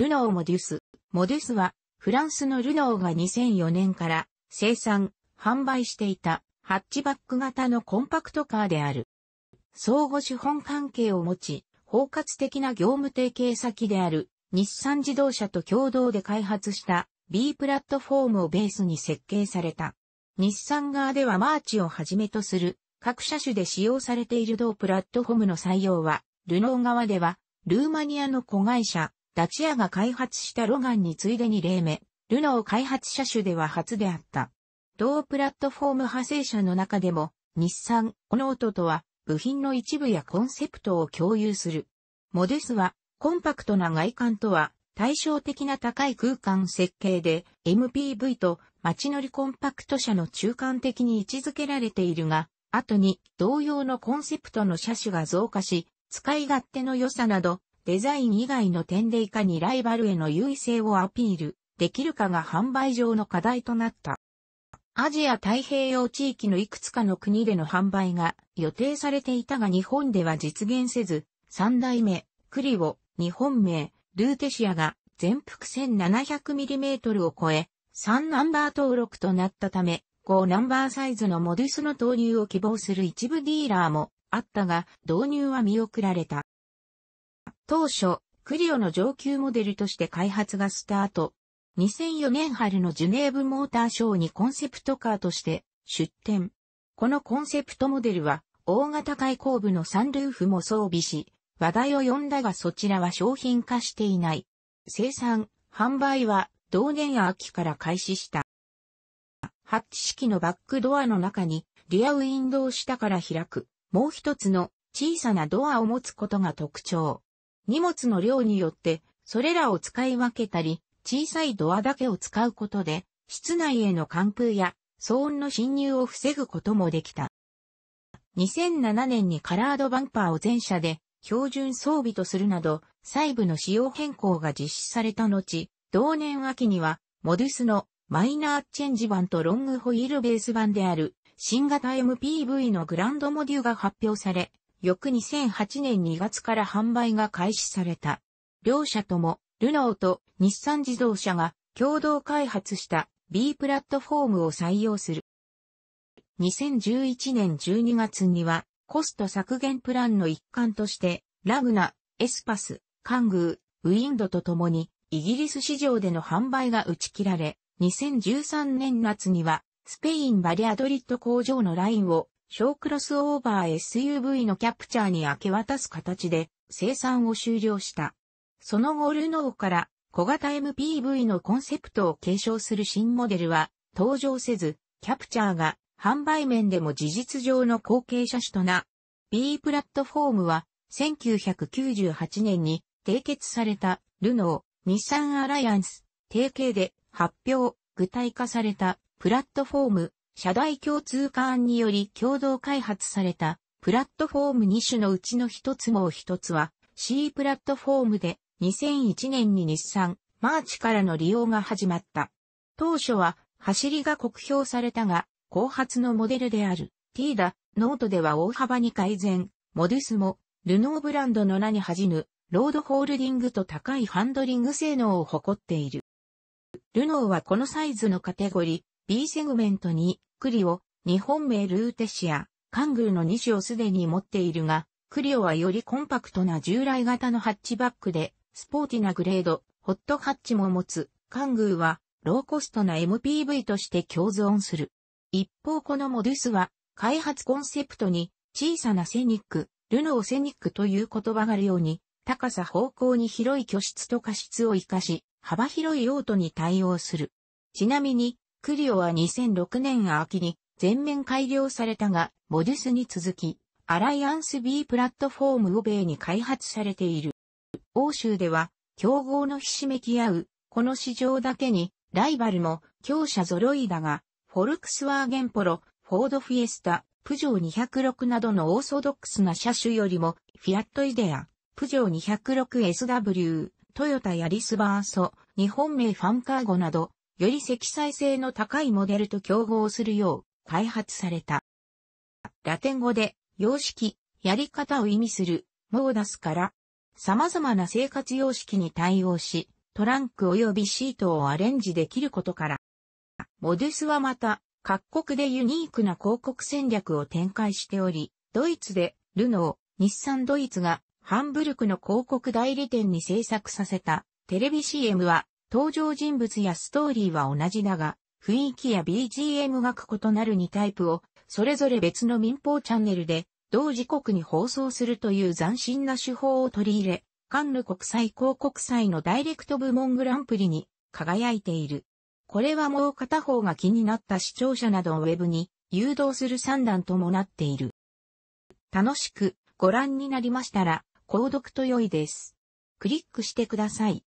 ルノーモデュス。モデュスは、フランスのルノーが2004年から生産、販売していたハッチバック型のコンパクトカーである。相互資本関係を持ち、包括的な業務提携先である日産自動車と共同で開発した B プラットフォームをベースに設計された。日産側ではマーチをはじめとする各車種で使用されている同プラットフォームの採用は、ルノー側ではルーマニアの子会社ダチアが開発したロガンについでに例目、ルノー開発車種では初であった。同プラットフォーム派生車の中でも、日産、オノートとは部品の一部やコンセプトを共有する。モデスはコンパクトな外観とは対照的な高い空間設計で MPV と街乗りコンパクト車の中間的に位置づけられているが、後に同様のコンセプトの車種が増加し、使い勝手の良さなどデザイン以外の点でいかにライバルへの優位性をアピールできるかが販売上の課題となった。アジア太平洋地域のいくつかの国での販売が予定されていたが日本では実現せず、三代目、クリオ、日本名、ルーテシアが全幅 1700mm を超え、3ナンバー登録となったため、5ナンバーサイズのモデュスの投入を希望する一部ディーラーもあったが、導入は見送られた。当初、クリオの上級モデルとして開発がスタート。2004年春のジュネーブモーターショーにコンセプトカーとして出展。このコンセプトモデルは、大型開口部のサンルーフも装備し、話題を呼んだがそちらは商品化していない。生産、販売は同年秋から開始した。ハッチ式のバックドアの中にリアウィンドウ下から開く、もう一つの小さなドアを持つことが特徴。荷物の量によって、それらを使い分けたり、小さいドアだけを使うことで、室内への関空や騒音の侵入を防ぐこともできた。2007年にカラードバンパーを全車で標準装備とするなど、細部の仕様変更が実施された後、同年秋には、モデュスのマイナーチェンジ版とロングホイールベース版である、新型 MPV のグランドモデュが発表され、翌2008年2月から販売が開始された。両社とも、ルノーと日産自動車が共同開発した B プラットフォームを採用する。2011年12月には、コスト削減プランの一環として、ラグナ、エスパス、カングー、ウィンドとともに、イギリス市場での販売が打ち切られ、2013年夏には、スペイン・バリアドリッド工場のラインを小クロスオーバー SUV のキャプチャーに明け渡す形で生産を終了した。その後ルノーから小型 MPV のコンセプトを継承する新モデルは登場せず、キャプチャーが販売面でも事実上の後継車種とな。B プラットフォームは1998年に締結されたルノー、日産アライアンス、提携で発表、具体化されたプラットフォーム社大共通化案により共同開発されたプラットフォーム2種のうちの一つもう一つは C プラットフォームで2001年に日産、マーチからの利用が始まった。当初は走りが酷評されたが、後発のモデルである T だ、ノートでは大幅に改善、モデスも、ルノーブランドの名に恥じぬ、ロードホールディングと高いハンドリング性能を誇っている。ルノーはこのサイズのカテゴリー、B セグメントに、クリオ、日本名ルーテシア、カングーの2種をすでに持っているが、クリオはよりコンパクトな従来型のハッチバックで、スポーティなグレード、ホットハッチも持つ、カングーは、ローコストな MPV として共存する。一方このモデュスは、開発コンセプトに、小さなセニック、ルノーセニックという言葉があるように、高さ方向に広い居室と過室を活かし、幅広い用途に対応する。ちなみに、クリオは2006年秋に全面改良されたが、モデュスに続き、アライアンス B プラットフォームを米に開発されている。欧州では、競合のひしめき合う、この市場だけに、ライバルも強者揃いだが、フォルクスワーゲンポロ、フォードフィエスタ、プジョー206などのオーソドックスな車種よりも、フィアットイデア、プジョー 206SW、トヨタヤリスバーソ、日本名ファンカーゴなど、より積載性の高いモデルと競合するよう開発された。ラテン語で様式、やり方を意味するモーダスから様々な生活様式に対応し、トランク及びシートをアレンジできることから。モデスはまた各国でユニークな広告戦略を展開しており、ドイツでルノー、日産ドイツがハンブルクの広告代理店に制作させたテレビ CM は登場人物やストーリーは同じだが、雰囲気や BGM が異なる2タイプを、それぞれ別の民放チャンネルで、同時刻に放送するという斬新な手法を取り入れ、カンヌ国際広告祭のダイレクト部門グランプリに輝いている。これはもう片方が気になった視聴者などをウェブに誘導する算段ともなっている。楽しくご覧になりましたら、購読と良いです。クリックしてください。